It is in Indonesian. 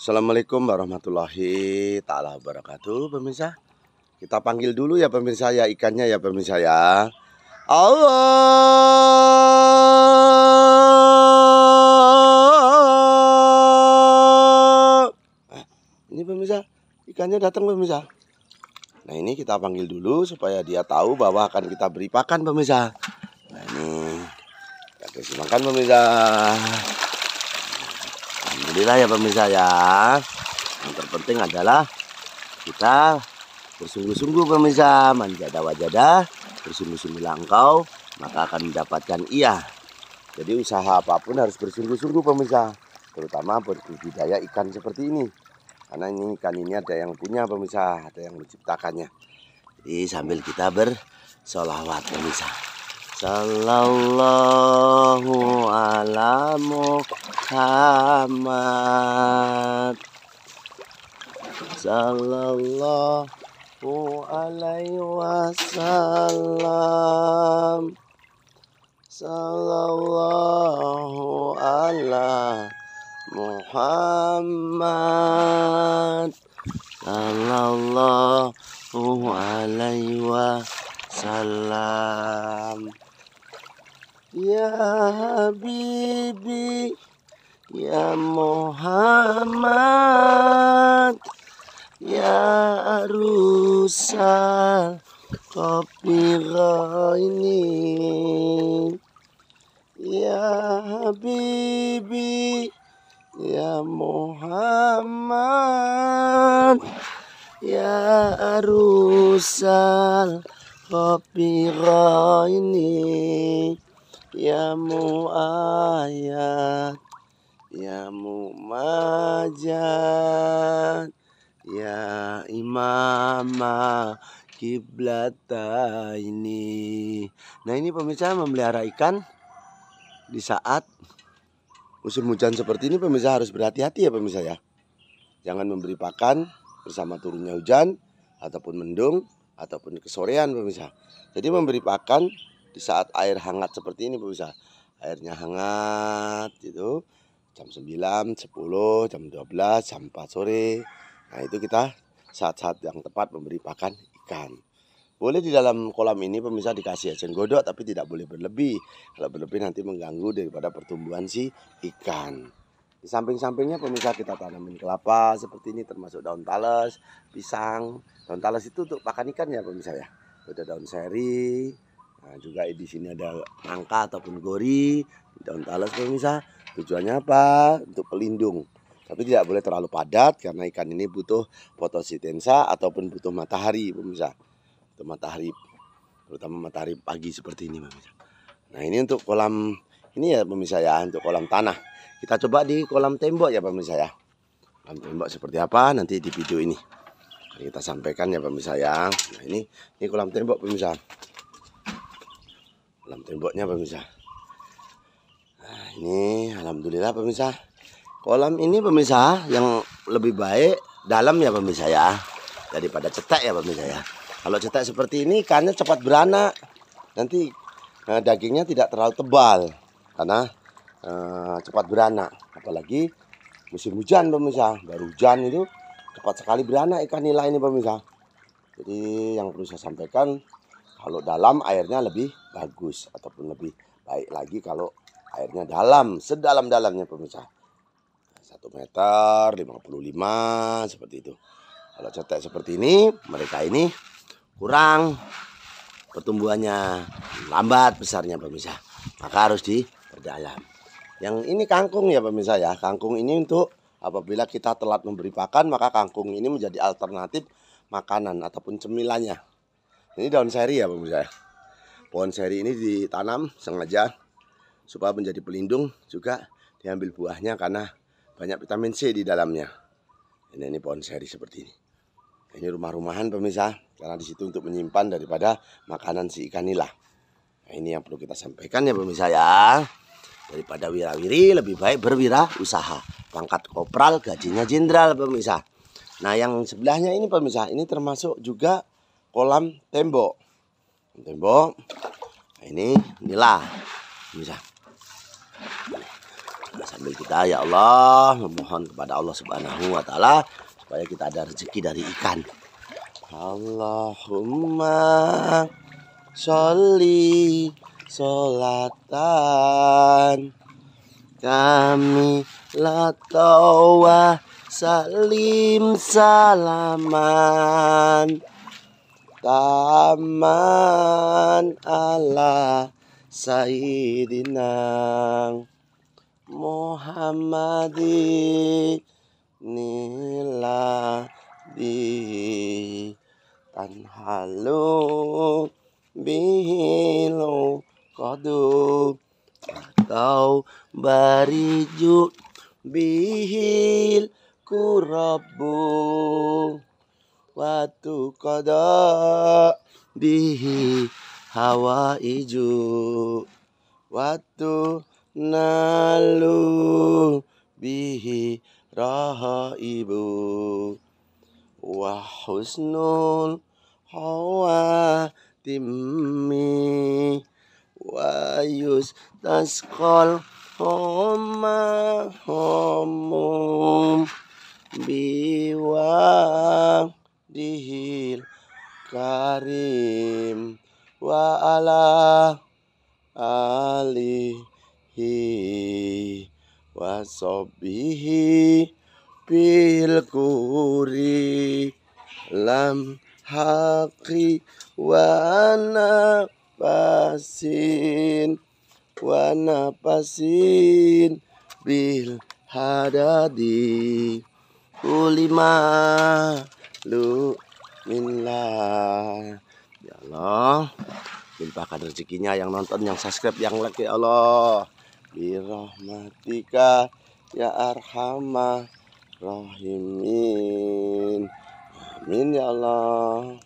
Assalamualaikum warahmatullahi taala wabarakatuh pemirsa. Kita panggil dulu ya pemirsa ya ikannya ya pemirsa ya. Allah. Nah, ini pemirsa, ikannya datang pemirsa. Nah, ini kita panggil dulu supaya dia tahu bahwa akan kita beri pakan pemirsa. Nah, ini. Kita kasih makan pemirsa. Alhamdulillah ya pemirsa ya. Yang terpenting adalah kita bersungguh-sungguh pemirsa menjadah wajadah bersungguh-sungguh langkau maka akan mendapatkan iya. Jadi usaha apapun harus bersungguh-sungguh pemirsa, terutama berbudidaya ikan seperti ini. Karena ini ikan ini ada yang punya pemirsa, ada yang menciptakannya. Jadi sambil kita bersolawat pemirsa. Sallallahu ala Muhammad Sallallahu alaihi wasallam Sallallahu ala Muhammad Sallallahu alaihi wasallam Ya Habibi Ya Muhammad Ya Rusal Kopi ini Ya Habibi Ya Muhammad Ya Rusal Kopi ini Ya Mu Ayat, Ya Mu Majad, Ya imamah kiblat ini Nah ini pemirsa memelihara ikan Di saat musim hujan seperti ini pemirsa harus berhati-hati ya pemirsa ya Jangan memberi pakan bersama turunnya hujan Ataupun mendung Ataupun kesorean pemirsa Jadi memberi pakan di saat air hangat seperti ini pemirsa airnya hangat gitu jam 9, 10, jam 12, jam 4 sore nah itu kita saat-saat yang tepat memberi pakan ikan boleh di dalam kolam ini pemirsa dikasih eceng godok tapi tidak boleh berlebih kalau berlebih nanti mengganggu daripada pertumbuhan si ikan di samping-sampingnya pemirsa kita tanamin kelapa seperti ini termasuk daun talas, pisang. Daun talas itu untuk pakan ikan ya pemirsa ya. Ada daun seri, Nah, juga di sini ada nangka ataupun gori, daun talas pemirsa. Tujuannya apa? Untuk pelindung. Tapi tidak boleh terlalu padat karena ikan ini butuh fotosintesa ataupun butuh matahari pemirsa. Untuk matahari terutama matahari pagi seperti ini pemirsa. Nah, ini untuk kolam ini ya pemirsa ya, untuk kolam tanah. Kita coba di kolam tembok ya pemirsa ya. Kolam tembok seperti apa nanti di video ini. Kita sampaikan ya pemirsa ya. Nah, ini ini kolam tembok pemirsa. Alam temboknya pemirsa. Nah, ini alhamdulillah pemirsa. Kolam ini pemirsa yang lebih baik dalam ya pemirsa ya. Daripada cetek ya pemirsa ya. Kalau cetek seperti ini ikannya cepat beranak. Nanti eh, dagingnya tidak terlalu tebal karena eh, cepat beranak. Apalagi musim hujan pemirsa. Baru hujan itu cepat sekali beranak ikan nila ini pemirsa. Jadi yang perlu saya sampaikan kalau dalam airnya lebih bagus ataupun lebih baik lagi kalau airnya dalam, sedalam-dalamnya pemirsa. satu meter, 55 seperti itu. Kalau cetek seperti ini, mereka ini kurang pertumbuhannya, lambat besarnya pemirsa. Maka harus diperdalam. Yang ini kangkung ya pemirsa ya. Kangkung ini untuk apabila kita telat memberi pakan, maka kangkung ini menjadi alternatif makanan ataupun cemilannya. Ini daun seri ya pemirsa. Ya? Pohon seri ini ditanam sengaja supaya menjadi pelindung juga diambil buahnya karena banyak vitamin C di dalamnya. Ini ini pohon seri seperti ini. Ini rumah-rumahan pemirsa karena di situ untuk menyimpan daripada makanan si ikan nila. Nah, ini yang perlu kita sampaikan ya pemirsa ya. Daripada wirawiri lebih baik berwira usaha. Pangkat kopral gajinya jenderal pemirsa. Nah yang sebelahnya ini pemirsa ini termasuk juga kolam tembok tembok nah, ini inilah bisa nah, sambil kita ya Allah memohon kepada Allah Subhanahu wa taala supaya kita ada rezeki dari ikan Allahumma sholli sholatan kami latawa salim salaman taman Allah Sayyidina Muhammadin nila di tanhalu bihilu kodu atau bariju bihil kurabu waktu kodok bihi hawa iju waktu nalu bihi raha ibu wahusnul husnul hawa timmi wayus yus taskol homa homum biwa dihil karim wa ala alihi wa sobihi bil kuri lam haqi wa nafasin wa nafasin bil hadadi ulima luminlah ya Allah limpahkan rezekinya yang nonton yang subscribe yang like ya Allah birahmatika ya arhamah rahimin amin ya Allah